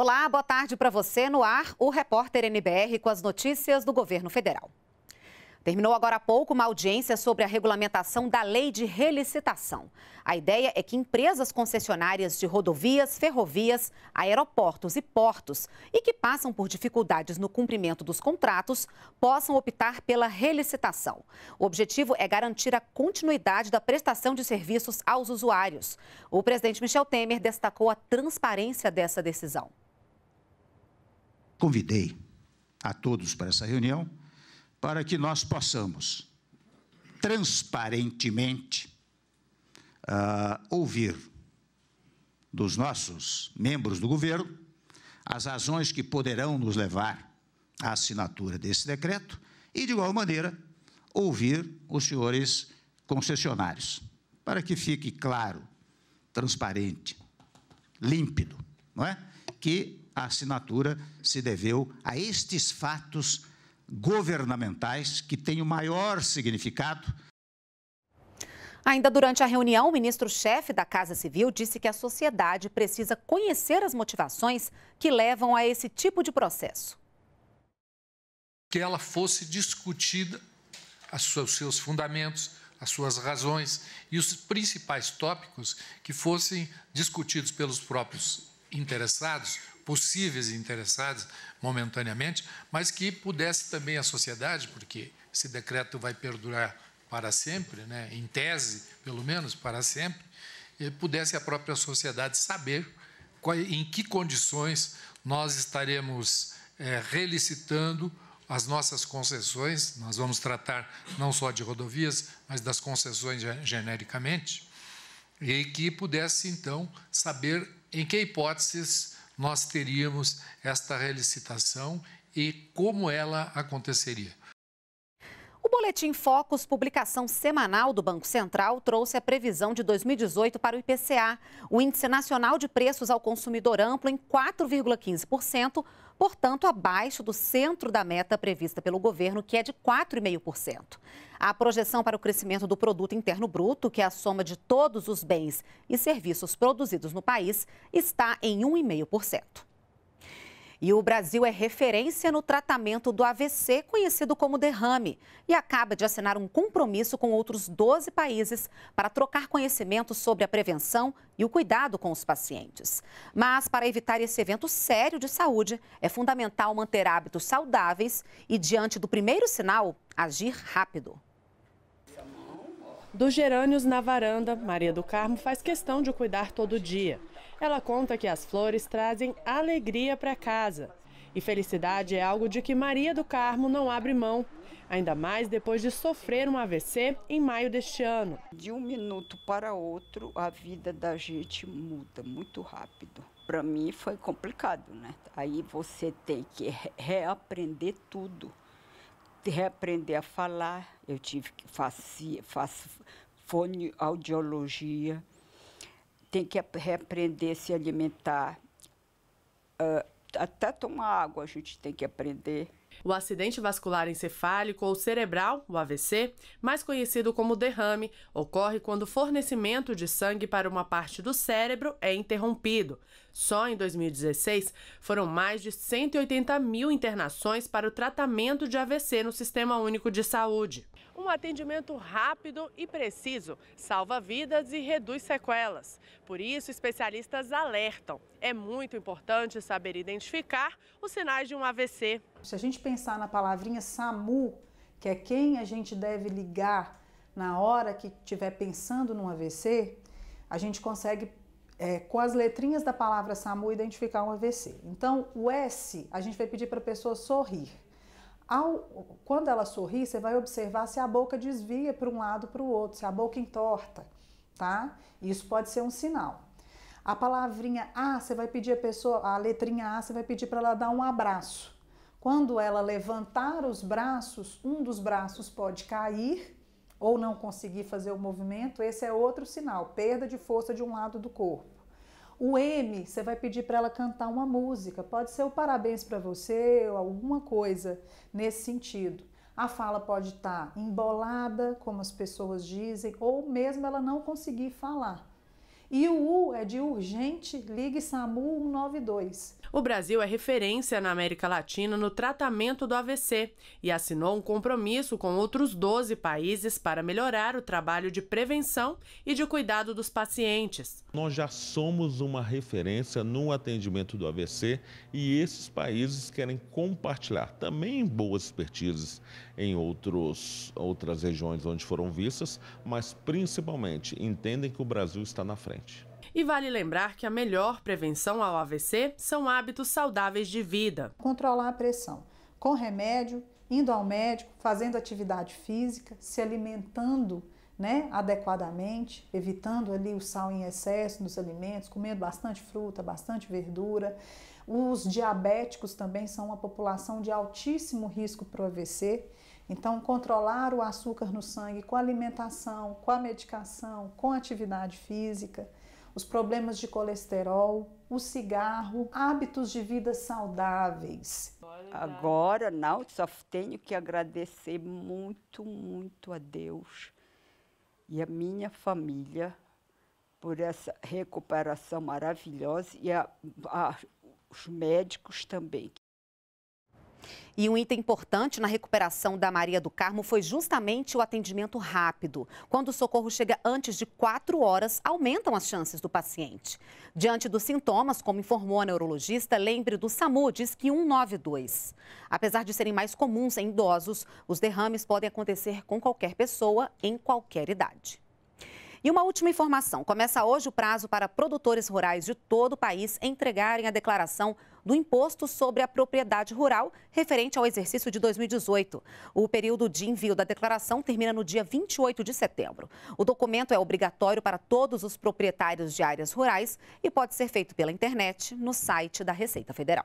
Olá, boa tarde para você. No ar, o repórter NBR com as notícias do governo federal. Terminou agora há pouco uma audiência sobre a regulamentação da lei de relicitação. A ideia é que empresas concessionárias de rodovias, ferrovias, aeroportos e portos e que passam por dificuldades no cumprimento dos contratos possam optar pela relicitação. O objetivo é garantir a continuidade da prestação de serviços aos usuários. O presidente Michel Temer destacou a transparência dessa decisão convidei a todos para essa reunião para que nós possamos transparentemente uh, ouvir dos nossos membros do governo as razões que poderão nos levar à assinatura desse decreto e, de igual maneira, ouvir os senhores concessionários, para que fique claro, transparente, límpido, não é? que a assinatura se deveu a estes fatos governamentais que têm o maior significado. Ainda durante a reunião, o ministro-chefe da Casa Civil disse que a sociedade precisa conhecer as motivações que levam a esse tipo de processo. Que ela fosse discutida, os seus fundamentos, as suas razões e os principais tópicos que fossem discutidos pelos próprios interessados, possíveis interessados momentaneamente, mas que pudesse também a sociedade, porque esse decreto vai perdurar para sempre, né, em tese, pelo menos, para sempre, pudesse a própria sociedade saber qual, em que condições nós estaremos é, relicitando as nossas concessões, nós vamos tratar não só de rodovias, mas das concessões genericamente, e que pudesse, então, saber em que hipóteses nós teríamos esta relicitação e como ela aconteceria. O Boletim Focus, publicação semanal do Banco Central, trouxe a previsão de 2018 para o IPCA, o Índice Nacional de Preços ao Consumidor Amplo, em 4,15%, portanto, abaixo do centro da meta prevista pelo governo, que é de 4,5%. A projeção para o crescimento do Produto Interno Bruto, que é a soma de todos os bens e serviços produzidos no país, está em 1,5%. E o Brasil é referência no tratamento do AVC, conhecido como derrame, e acaba de assinar um compromisso com outros 12 países para trocar conhecimento sobre a prevenção e o cuidado com os pacientes. Mas, para evitar esse evento sério de saúde, é fundamental manter hábitos saudáveis e, diante do primeiro sinal, agir rápido. Dos gerânios na varanda, Maria do Carmo faz questão de cuidar todo dia. Ela conta que as flores trazem alegria para casa. E felicidade é algo de que Maria do Carmo não abre mão, ainda mais depois de sofrer um AVC em maio deste ano. De um minuto para outro, a vida da gente muda muito rápido. Para mim foi complicado, né? Aí você tem que reaprender tudo reaprender a falar, eu tive que fazer fonoaudiologia, tem que reaprender a se alimentar, uh, até tomar água a gente tem que aprender. O acidente vascular encefálico ou cerebral, o AVC, mais conhecido como derrame, ocorre quando o fornecimento de sangue para uma parte do cérebro é interrompido. Só em 2016, foram mais de 180 mil internações para o tratamento de AVC no Sistema Único de Saúde. Um atendimento rápido e preciso salva vidas e reduz sequelas. Por isso, especialistas alertam. É muito importante saber identificar os sinais de um AVC. Se a gente pensar na palavrinha SAMU, que é quem a gente deve ligar na hora que estiver pensando num AVC, a gente consegue é, com as letrinhas da palavra SAMU identificar um AVC. Então, o S, a gente vai pedir para a pessoa sorrir. Ao, quando ela sorri, você vai observar se a boca desvia para um lado para o outro, se a boca entorta, tá? Isso pode ser um sinal. A palavrinha A, você vai pedir a pessoa, a letrinha A, você vai pedir para ela dar um abraço. Quando ela levantar os braços, um dos braços pode cair ou não conseguir fazer o movimento, esse é outro sinal, perda de força de um lado do corpo. O M, você vai pedir para ela cantar uma música, pode ser o parabéns para você ou alguma coisa nesse sentido. A fala pode estar tá embolada, como as pessoas dizem, ou mesmo ela não conseguir falar. E o U é de urgente, ligue SAMU 192. O Brasil é referência na América Latina no tratamento do AVC e assinou um compromisso com outros 12 países para melhorar o trabalho de prevenção e de cuidado dos pacientes. Nós já somos uma referência no atendimento do AVC e esses países querem compartilhar também boas expertises em outros, outras regiões onde foram vistas, mas principalmente entendem que o Brasil está na frente importante. E vale lembrar que a melhor prevenção ao AVC são hábitos saudáveis de vida. Controlar a pressão com remédio, indo ao médico, fazendo atividade física, se alimentando né, adequadamente, evitando ali o sal em excesso nos alimentos, comendo bastante fruta, bastante verdura. Os diabéticos também são uma população de altíssimo risco para o AVC. Então, controlar o açúcar no sangue com alimentação, com a medicação, com atividade física, os problemas de colesterol, o cigarro, hábitos de vida saudáveis. Agora, não, só tenho que agradecer muito, muito a Deus e a minha família por essa recuperação maravilhosa e a, a, os médicos também, e um item importante na recuperação da Maria do Carmo foi justamente o atendimento rápido. Quando o socorro chega antes de quatro horas, aumentam as chances do paciente. Diante dos sintomas, como informou a neurologista, lembre do SAMU, diz que 192. Apesar de serem mais comuns em idosos, os derrames podem acontecer com qualquer pessoa, em qualquer idade. E uma última informação: começa hoje o prazo para produtores rurais de todo o país entregarem a declaração do Imposto sobre a Propriedade Rural referente ao exercício de 2018. O período de envio da declaração termina no dia 28 de setembro. O documento é obrigatório para todos os proprietários de áreas rurais e pode ser feito pela internet no site da Receita Federal.